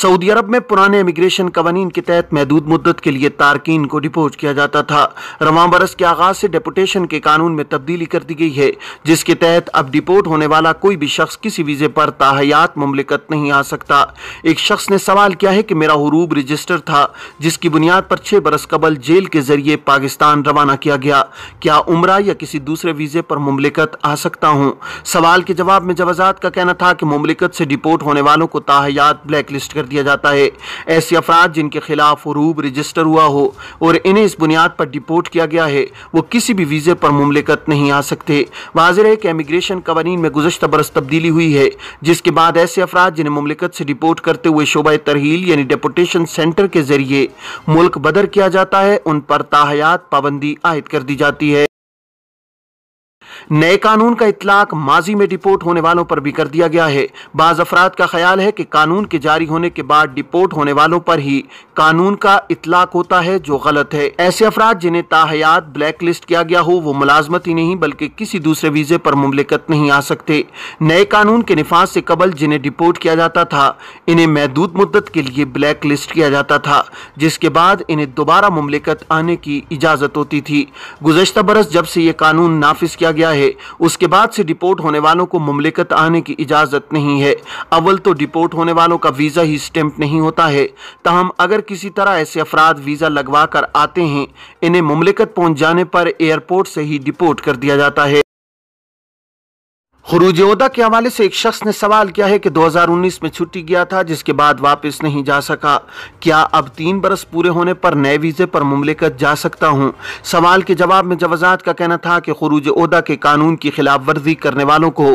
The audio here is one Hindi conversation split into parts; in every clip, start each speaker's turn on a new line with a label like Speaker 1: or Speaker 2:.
Speaker 1: सऊदी अरब में पुराने इमिग्रेशन कवानीन के तहत महदूद मुद्दत के लिए तारकिन को डिपोज किया जाता था रवा बरस के आगाज से डेपुटेशन के कानून में तब्दीली कर दी गई है जिसके तहत अब डिपोर्ट होने वाला कोई भी शख्स किसी वीजे पर ताहयात ममलिकत नहीं आ सकता एक शख्स ने सवाल किया है कि मेरा हरूब रजिस्टर था जिसकी बुनियाद पर छह बरस कबल जेल के जरिए पाकिस्तान रवाना किया गया क्या उम्र या किसी दूसरे वीजे पर ममलिकत आ सकता हूँ सवाल के जवाब में जवाजात का कहना था कि ममलिकत से डिपोर्ट होने वालों को ताहयात ब्लैक लिस्ट कर दिया जाता है ऐसे अफराद जिनके खिलाफ रूब रजिस्टर हुआ हो और इन्हें इस बुनियाद पर डिपोर्ट किया गया है वो किसी भी वीज़े पर मुमलिकत नहीं आ सकते वाजिर है कि इमिग्रेशन कवानीन में गुजशत बरस तब्दीली हुई है जिसके बाद ऐसे अफराद जिन्हें मुमलिकत से डिपोर्ट करते हुए शोबा तरहील यानी डेपोटेशन सेंटर के जरिए मुल्क बदर किया जाता है उन पर ताहयात पाबंदी आयद कर दी जाती है नए कानून का इतलाक माजी में डिपोर्ट होने वालों पर भी कर दिया गया है बाज अफराद का ख्याल है कि कानून के जारी होने के बाद डिपोर्ट होने वालों पर ही कानून का इतलाक होता है जो गलत है ऐसे अफराद जिन्हें ताहयात ब्लैक लिस्ट किया गया हो वो मुलाजमत ही नहीं बल्कि किसी दूसरे वीजे पर मुमलिकत नहीं आ सकते नए कानून के निफाज से कबल जिन्हें डिपोर्ट किया जाता था इन्हें महदूद मुद्दत के लिए ब्लैक लिस्ट किया जाता था जिसके बाद इन्हें दोबारा मुमलिकत आने की इजाज़त होती थी गुजशत बरस जब से ये कानून नाफिज किया गया है है उसके बाद से डिपोर्ट होने वालों को ममलिकत आने की इजाज़त नहीं है अव्वल तो डिपोर्ट होने वालों का वीज़ा ही स्टैंप नहीं होता है तहम अगर किसी तरह ऐसे अफराद वीज़ा लगवा कर आते हैं इन्हें ममलिकत पहुँच जाने पर एयरपोर्ट से ही डिपोर्ट कर दिया जाता है खरूज उदा के हवाले से एक शख्स ने सवाल किया है कि 2019 में छुट्टी गया था जिसके बाद वापस नहीं जा सका क्या अब तीन बरस पूरे होने पर नए वीज़े पर मुमलिकत जा सकता हूं सवाल के जवाब में जवाजात का कहना था कि खरूज उदा के कानून की खिलाफ वर्जी करने वालों को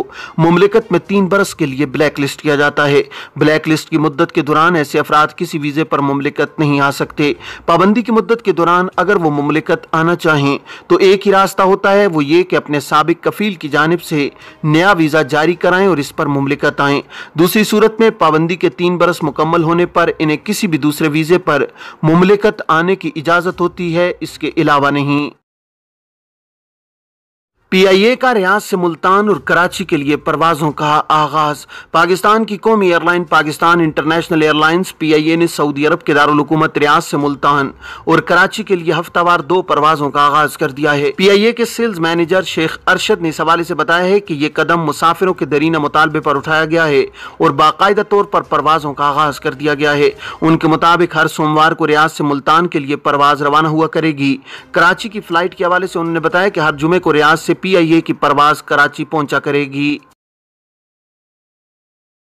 Speaker 1: मुमलिकत में तीन बरस के लिए ब्लैक लिस्ट किया जाता है ब्लैक लिस्ट की मुद्दत के दौरान ऐसे अफराद किसी वीज़े पर मुमलिकत नहीं आ सकते पाबंदी की मुद्दत के दौरान अगर वो मुमलिकत आना चाहें तो एक ही रास्ता होता है वो ये कि अपने सबक कफील की जानब से नया नया वीज़ा जारी कराएं और इस पर मुमलिकत आए दूसरी सूरत में पाबंदी के तीन बरस मुकम्मल होने पर इन्हें किसी भी दूसरे वीज़े पर मुमलिकत आने की इजाज़त होती है इसके अलावा नहीं पीआईए का रियाज से मुल्तान और कराची के लिए परवाजों का आगाज पाकिस्तान की कौमी airline Pakistan international airlines PIA ने सऊदी अरब के दारकूमत रियाज से मुल्तान और कराची के लिए हफ्तावार दो परवाजों का आगाज कर दिया है पीआईए के सेल्स मैनेजर शेख अरशद ने इस हवाले ऐसी बताया है की ये कदम मुसाफिरों के दरीना मुतालबे पर उठाया गया है और बाकायदा तौर पर परवाजों का आगाज कर दिया गया है उनके मुताबिक हर सोमवार को रियाज से मुल्तान के लिए परवाज रवाना हुआ करेगी कराची की फ्लाइट के हवाले ऐसी उन्होंने बताया की हर जुमे को रियाज ऐसी पीआईए की परवाज कराची पहुंचा करेगी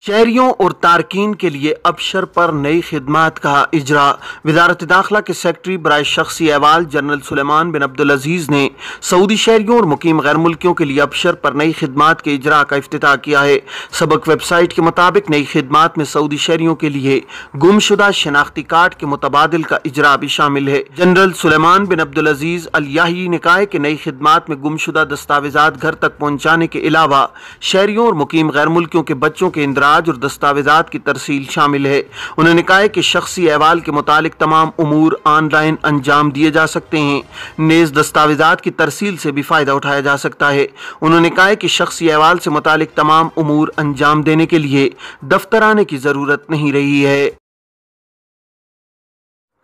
Speaker 1: शहरियों और तारकिन के लिए अबशर पर नई खिदमत का इजरा वजारत दाखिला के सेक्रटरी बरए शख्सी अहवाल जनरल सलेमान बिन अजीज़ ने सऊदी शहरीों और मुकीम गैर मुल्कियों के लिए अबशर पर नई खिदमत के इजरा का अफ्त किया है सबक वेबसाइट के मुताबिक नई खिदमत में सऊदी शहरीों के लिए गुमशुदा शनाख्ती कार्ड के मुतबादल का इजरा भी शामिल है general Suleiman bin Abdul Aziz अलयाही ने कहा है कि नई खिदमत में गुमशुदा दस्तावेजा घर तक पहुँचाने के अलावा शहरीों और मुकीम गैर मुल्कियों के बच्चों के इंदरा अखराज और दस्तावेजा की तरसील शामिल है उन्होंने कहा कि शख्सी अहवाल के मुतालिक तमाम अमूर ऑनलाइन अंजाम दिए जा सकते हैं नेज दस्तावेजा की तरसील से भी फ़ायदा उठाया जा सकता है उन्होंने कहा कि शख्सी अहवाल से मुतालिक तमाम अमूर अंजाम देने के लिए दफ्तर आने की ज़रूरत नहीं रही है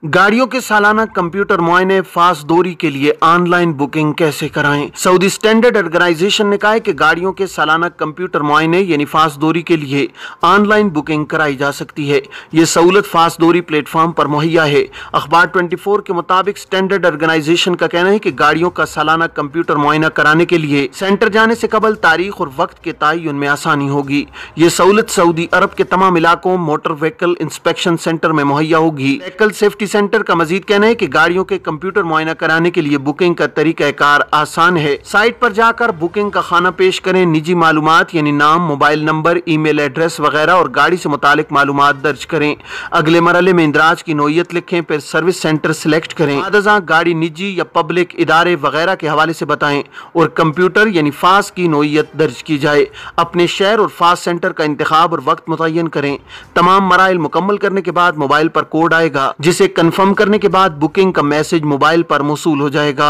Speaker 1: गाड़ियों के सालाना कंप्यूटर मुआयने फास्ट दूरी के लिए ऑनलाइन बुकिंग कैसे कराएं सऊदी स्टैंडर्ड ऑर्गेनाइजेशन ने कहा है कि गाड़ियों के सालाना कंप्यूटर मुआयने यानी फास्ट दूरी के लिए ऑनलाइन बुकिंग कराई जा सकती है ये सहूलत फास्ट दूरी प्लेटफॉर्म पर मुहैया है अखबार 24 के मुताबिक स्टैंडर्ड ऑर्गेनाइजेशन का कहना है की गाड़ियों का सालाना कम्प्यूटर मुआयना कराने के लिए सेंटर जाने से कबल तारीख और वक्त के तयन में आसानी होगी ये सहूलत सऊदी अरब के तमाम इलाकों मोटर व्हीकल इंस्पेक्शन सेंटर में मुहैया होगी व्हीकल सेफ्टी सेंटर का मजीद कहना है कि गाड़ियों के कंप्यूटर मुआयना कराने के लिए बुकिंग का तरीक़ाकार आसान है साइट पर जाकर बुकिंग का खाना पेश करें निजी मालूम यानी नाम mobile number email address वगैरह और गाड़ी से मुतल मालूम दर्ज करें अगले मरल में इंदराज की नोयत लिखें फिर सर्विस सेंटर सेलेक्ट करें आदजा गाड़ी निजी या पब्लिक इदारे वगैरह के हवाले से बताएं और कंप्यूटर यानी फास्ट की नोयत दर्ज की जाए अपने शहर और फास्ट सेंटर का इंतजाम और वक्त मुतन करें तमाम मराइल मुकम्मल करने के बाद मोबाइल पर कोड आएगा जिसे कंफर्म करने के बाद बुकिंग का मैसेज मोबाइल पर मौसू हो जाएगा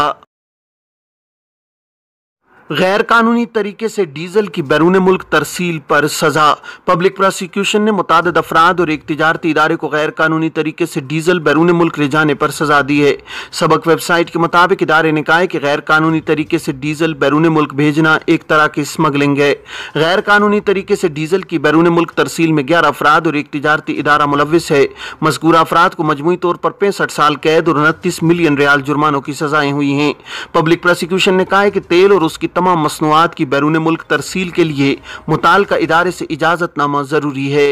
Speaker 1: गैर कानूनी तरीके से डीजल की बैरून मुल्क तरसील पर सजा पब्लिक प्रोसिक्यूशन ने मुतद अफराद और एक तजारती इदारे को गैर कानूनी तरीके से डीजल बैरून मुल्क ले जाने पर सजा दी है सबक वेबसाइट के मुताबिक इदारे ने कहा है कि गैर कानूनी तरीके से डीजल बैरून मुल्क भेजना एक तरह की स्मगलिंग है गैर कानूनी तरीके से डीजल की बैरून मुल्क तरसील में ग्यारह अफराद और एक तजारती इदारा मुलविस है मजकूर अफराद को मजमू तौर पर पैंसठ साल कैद और उनतीस मिलियन रियाल जुर्मानों की सजाएं हुई हैं पब्लिक प्रोसिक्यूशन ने कहा है कि तेल और उसकी तमाम मसनूआत की बैरून मुल्क तरसील के लिए मुतल इदारे से इजाज़तनामा ज़रूरी है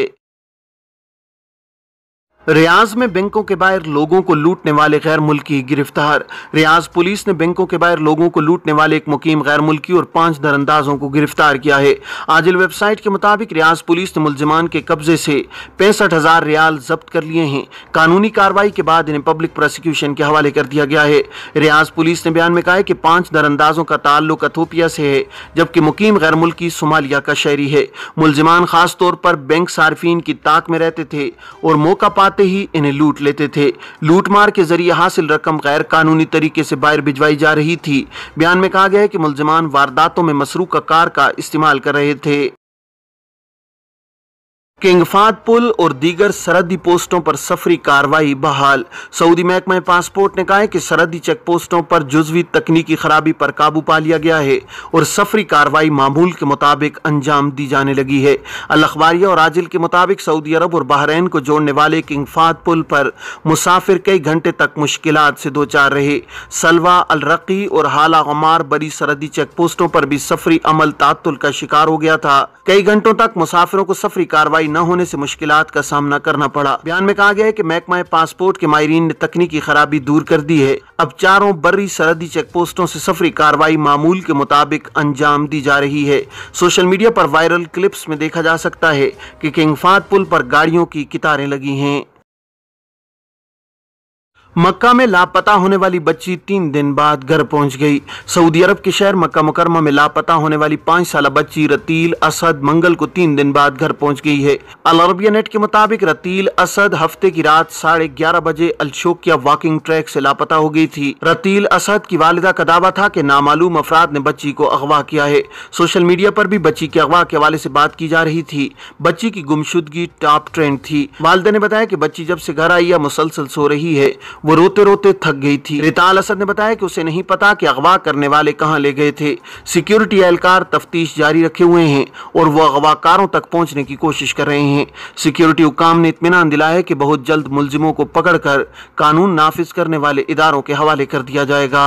Speaker 1: रियाज में बैंकों के बाहर लोगों को लूटने वाले गैर मुल्की गिरफ्तार रियाज पुलिस ने बैंकों के बाहर लोगों को लूटने वाले एक मुकीम गैर मुल्की और पांच दरअंदाजों को गिरफ्तार किया है आजिल वेबसाइट के मुताबिक रियाज पुलिस ने मुलजमान के कब्जे से पैंसठ हजार रियाल जब्त कर लिए हैं कानूनी कार्रवाई के बाद इन्हें पब्लिक प्रोसिक्यूशन के हवाले कर दिया गया है रियाज पुलिस ने बयान में कहा कि पांच दरअंदाजों का ताल्लुक अथोपिया से है जबकि मुकीम गैर मुल्की सोमालिया का शहरी है मुलजमान खासतौर पर बैंक सार्फिन की ताक में रहते थे और मौका पाते आते ही इन्हें लूट लेते थे लूटमार के जरिए हासिल रकम गैर कानूनी तरीके से बाहर भिजवाई जा रही थी बयान में कहा गया है कि मुलजमान वारदातों में मसरू का कार का इस्तेमाल कर रहे थे किंगफाद पुल और दीगर सरहदी पोस्टों पर सफरी कार्रवाई बहाल सऊदी महकमा पासपोर्ट ने कहा है कि सरहदी चेक पोस्टों पर जुजवी तकनीकी खराबी पर काबू पा लिया गया है और सफरी कार्रवाई मामूल के मुताबिक अंजाम दी जाने लगी है अल अखबारिया और आजिल के मुताबिक सऊदी अरब और बहरीन को जोड़ने वाले किंगफाद पुल पर मुसाफिर कई घंटे तक मुश्किल से दो चार रहे सलवा अलरकी और हाला गमार बड़ी सरहदी चेक पोस्टों पर भी सफरी अमल तातुल का शिकार हो गया था कई घंटों तक मुसाफिरों को सफरी कार्रवाई कार्रवाई न होने से मुश्किल का सामना करना पड़ा बयान में कहा गया है की महकमा पासपोर्ट के मायरीन ने तकनीकी खराबी दूर कर दी है अब चारों बर्री सरहदी चेक पोस्टों से सफरी कार्रवाई मामूल के मुताबिक अंजाम दी जा रही है सोशल मीडिया पर वायरल क्लिप्स में देखा जा सकता है कि किंगफात पुल पर गाड़ियों की कितारें लगी हैं मक्का में लापता होने वाली बच्ची तीन दिन बाद घर पहुंच गई सऊदी अरब के शहर मक्का मुकरमा में लापता होने वाली पाँच साल बच्ची रतील असद मंगल को तीन दिन बाद घर पहुंच गई है अल अरबिया नेट के मुताबिक रतील असद हफ्ते की रात साढ़े ग्यारह बजे अलशोकिया वॉकिंग ट्रैक से लापता हो गई थी रतील असद की वालदा का दावा था की नामालूम अफराद ने बच्ची को अगवा किया है सोशल मीडिया पर भी बच्ची के अगवा के हवाले से बात की जा रही थी बच्ची की गुमशुदगी टॉप ट्रेंड थी वालदा ने बताया की बच्ची जब से घर आई या मुसलसल सो रही है वो रोते रोते थक गई थी रिताल असद ने बताया कि उसे नहीं पता कि अगवा करने वाले कहाँ ले गए थे सिक्योरिटी एहलकार तफ्तीश जारी रखे हुए हैं और वो अगवाकारों तक पहुंचने की कोशिश कर रहे हैं सिक्योरिटी हुकाम ने इतमान दिलाया है कि बहुत जल्द मुलजिमों को पकड़कर कानून नाफिज करने वाले इदारों के हवाले कर दिया जाएगा